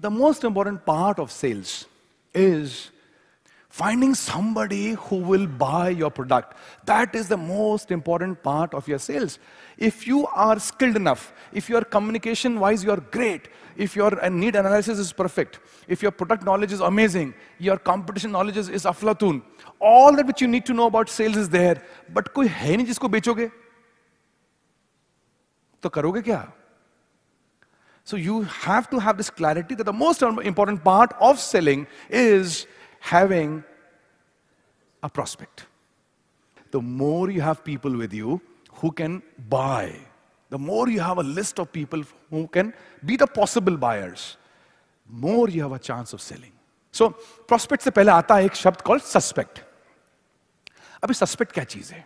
the most important part of sales is finding somebody who will buy your product. That is the most important part of your sales. If you are skilled enough, if your communication wise you are great, if your uh, need analysis is perfect, if your product knowledge is amazing, your competition knowledge is, is aflatoon, all that which you need to know about sales is there, but कोई है नहीं जिसको बेचोगे तो करोगे क्या so you have to have this clarity that the most important part of selling is having a prospect. The more you have people with you who can buy, the more you have a list of people who can be the possible buyers, more you have a chance of selling. so, prospects. से पहले आता है एक शब्द suspect. Suspect अभी suspect?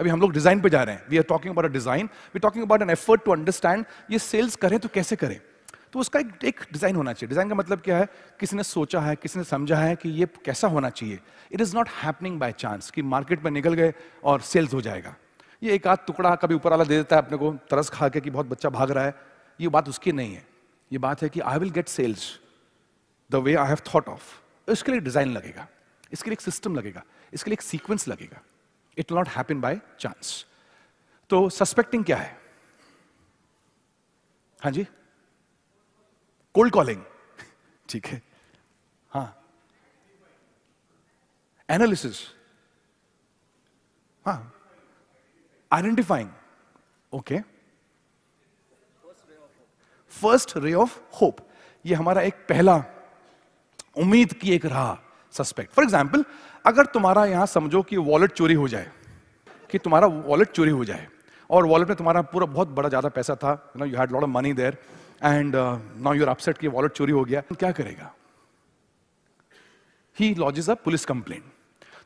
अभी हम लोग डिजाइन पे जा रहे हैं we are talking about a design we talking about an effort to understand ये सेल्स करें तो कैसे करें तो उसका एक एक डिजाइन होना चाहिए डिजाइन का मतलब क्या है किसी ने सोचा है किसी ने समझा है कि ये कैसा होना चाहिए it is not happening by chance कि मार्केट में निकल गए और सेल्स हो जाएगा ये एक आध टुकड़ा कभी ऊपर वाला दे देता है अपने को तरस खा के कि बहुत बच्चा भाग रहा है ये बात उसकी नहीं है ये बात है कि I will get sales the way I have thought of इसके लिए डिजाइन लगेगा इसके लिए एक सिस्टम लगेगा इसके लिए एक सीक्वेंस लगेगा it not happen by chance तो सस्पेक्टिंग क्या है हाँ जी कोल्ड कॉलिंग ठीक है हाँ एनालिसिस हाँ identifying okay first ray of hope ये हमारा एक पहला उम्मीद की एक राह सस्पेक्ट फॉर एग्जाम्पल अगर तुम्हारा यहां समझो कि वॉलेट चोरी हो जाए कि तुम्हारा वॉलेट चोरी हो जाए और वॉलेट में तुम्हारा पूरा बहुत बड़ा ज़्यादा पैसा था you know you had lot of money there and now you're upset कि वॉलेट चोरी हो गया तो क्या करेगा he lodges a police complain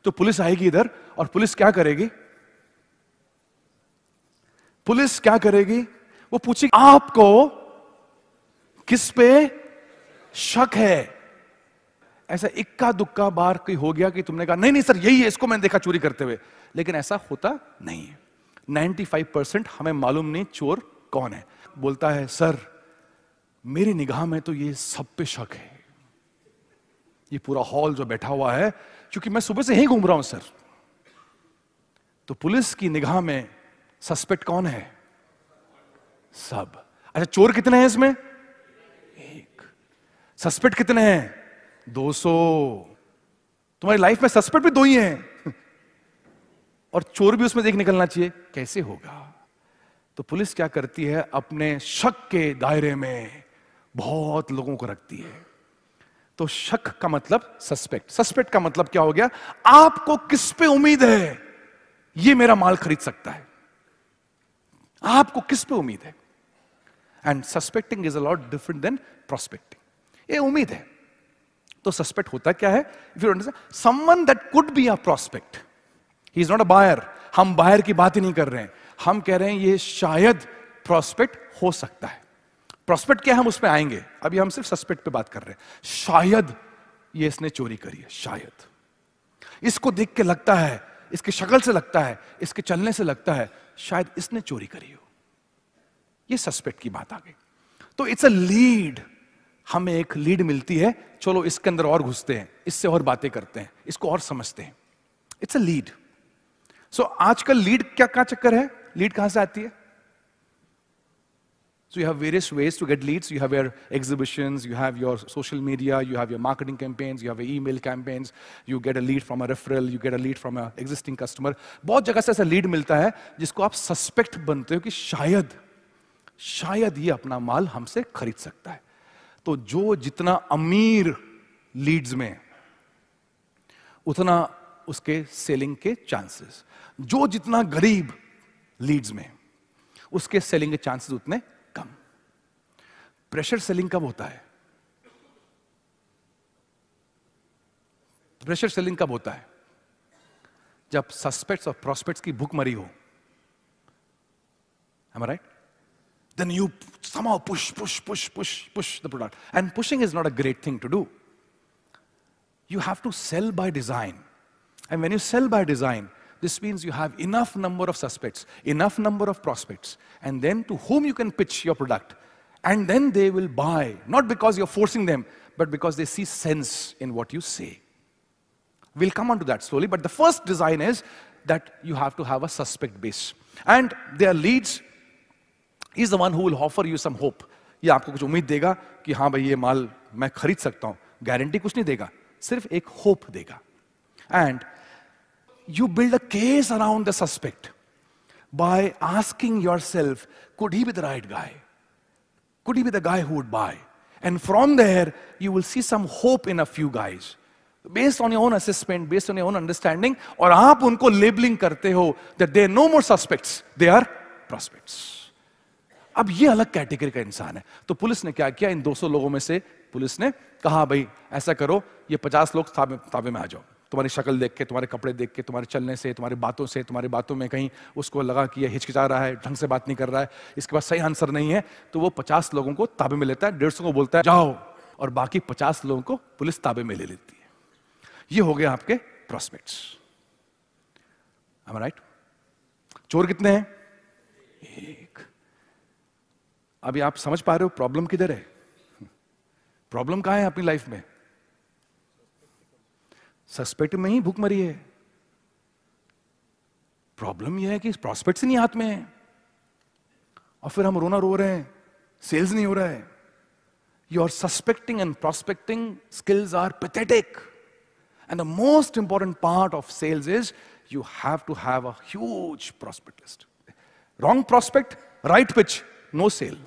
तो पुलिस आएगी इधर और पुलिस क्या करेगी पुलिस क्या करेगी वो पूछेगी आपको किस पे शक है ऐसा इक्का दुक्का बार कोई हो गया कि तुमने कहा नहीं नहीं सर यही है इसको मैंने देखा चोरी करते हुए लेकिन ऐसा होता नहीं है फाइव परसेंट हमें मालूम नहीं चोर कौन है बोलता है सर मेरी निगाह में तो ये सब पे शक है ये पूरा हॉल जो बैठा हुआ है क्योंकि मैं सुबह से ही घूम रहा हूं सर तो पुलिस की निगाह में सस्पेक्ट कौन है सब अच्छा चोर कितने हैं इसमें एक सस्पेक्ट कितने हैं 200 तुम्हारी लाइफ में सस्पेक्ट भी दो ही हैं और चोर भी उसमें देख निकलना चाहिए कैसे होगा तो पुलिस क्या करती है अपने शक के दायरे में बहुत लोगों को रखती है तो शक का मतलब सस्पेक्ट सस्पेक्ट का मतलब क्या हो गया आपको किस पे उम्मीद है ये मेरा माल खरीद सकता है आपको किस पे उम्मीद है and suspecting is a lot different than prospecting ये उम्मीद है तो सस्पेक्ट होता क्या है if you someone that could be a prospect he is not a buyer हम बायर की बात ही नहीं कर रहे हैं हम कह रहे हैं ये शायद प्रॉस्पेक्ट हो सकता है प्रोस्पेक्ट क्या है हम उसमें आएंगे अभी हम सिर्फ सस्पेक्ट पे बात कर रहे हैं शायद ये इसने चोरी करी है शायद इसको देख के लगता है इसकी शक्ल से लगता है इसके चलने से लगता है शायद इसने चोरी करी हो ये सस्पेक्ट की बात आ गई तो इट्स अ लीड हमें एक लीड मिलती है चलो इसके अंदर और घुसते हैं इससे और बातें करते हैं इसको और समझते हैं इट्स अ लीड सो आजकल लीड क्या क्या चक्कर है लीड कहां से आती है so you have various ways to get leads you have your exhibitions you have your social media you have your marketing campaigns you have email campaigns you get a lead from a referral you get a lead from a existing customer बहुत जगह से ऐसा lead मिलता है जिसको आप suspect बनते हो कि शायद शायद ये अपना माल हमसे खरीद सकता है तो जो जितना अमीर लीड्स में उतना उसके सेलिंग के चांसेस जो जितना गरीब लीड्स में उसके सेलिंग के चांसेस उतने कम प्रेशर सेलिंग कब होता है प्रेशर सेलिंग कब होता है जब सस्पेक्ट्स और प्रोस्पेक्ट्स की भूख मरी हो right then you somehow push, push, push, push, push the product. And pushing is not a great thing to do. You have to sell by design. And when you sell by design, this means you have enough number of suspects, enough number of prospects, and then to whom you can pitch your product. And then they will buy, not because you're forcing them, but because they see sense in what you say. We'll come on to that slowly, but the first design is that you have to have a suspect base. And their leads is the one who offer you some hope ये आपको कुछ उम्मीद देगा कि हाँ भाई ये माल मैं खरीद सकता हूं गारंटी कुछ नहीं देगा सिर्फ एक होप देगा and you build a case around the suspect by asking yourself could he with right guy could he with guy who buy and from there you will see some hope in a few guys based on your own assessment based on your own understanding और आप उनको labelling करते हो that they no more suspect they are prospects अब ये अलग category का इंसान है तो पुलिस ने क्या किया इन 200 लोगों में से पुलिस ने कहा भाई ऐसा करो ये 50 लोग ताबे ताबे में आ जाओ तुम्हारी शक्ल देख के तुम्हारे कपड़े देख के तुम्हारे चलने से तुम्हारी बातों से तुम्हारी बातों में कहीं उसको लगा कि ये हिचकिचा रहा है ढंग से बात नहीं कर रहा है इसके पास सही आंसर नहीं है तो वो पचास लोगों को ताबे में लेता है डेढ़ को बोलता है जाओ और बाकी पचास लोगों को पुलिस ताबे में ले लेती है ये हो गया आपके प्रोस्पेक्ट्स राइट चोर कितने हैं अभी आप समझ पा रहे हो प्रॉब्लम किधर है प्रॉब्लम कहा है अपनी लाइफ में सस्पेक्ट में ही भूख मरी है प्रॉब्लम यह है कि प्रॉस्पेक्ट से नहीं हाथ में है और फिर हम रोना रो रहे हैं सेल्स नहीं हो रहा है your suspecting and prospecting skills are pathetic and the most important part of sales is you have to have as prospect wrong prospect right pitch no sale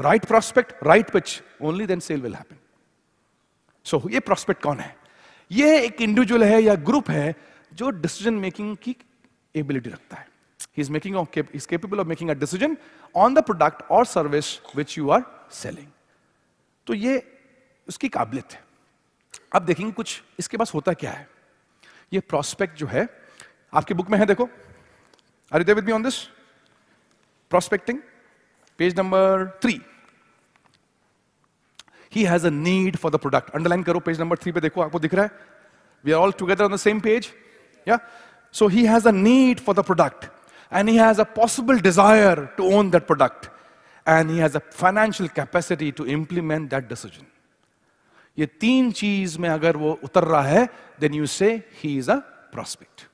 right prospect right pitch only then sale will happen so ये prospect कौन है ये एक individual है या group है जो decision making की एबिलिटी रखता है he is making of is capable of making a decision on the product or service which you are तो ये उसकी काबिलियत है अब देखेंगे कुछ इसके पास होता क्या है ये प्रोस्पेक्ट जो है आपकी बुक में है देखो अरे you with me on this prospecting Page number three. He has a need for the product. Underline karo page number three pe देखो Aapko दिख hai. We are all together on the same page. Yeah. So he has a need for the product, and he has a possible desire to own that product, and he has a financial capacity to implement that decision. ये तीन चीज में अगर वो उतर रहा है, then you say he is a prospect.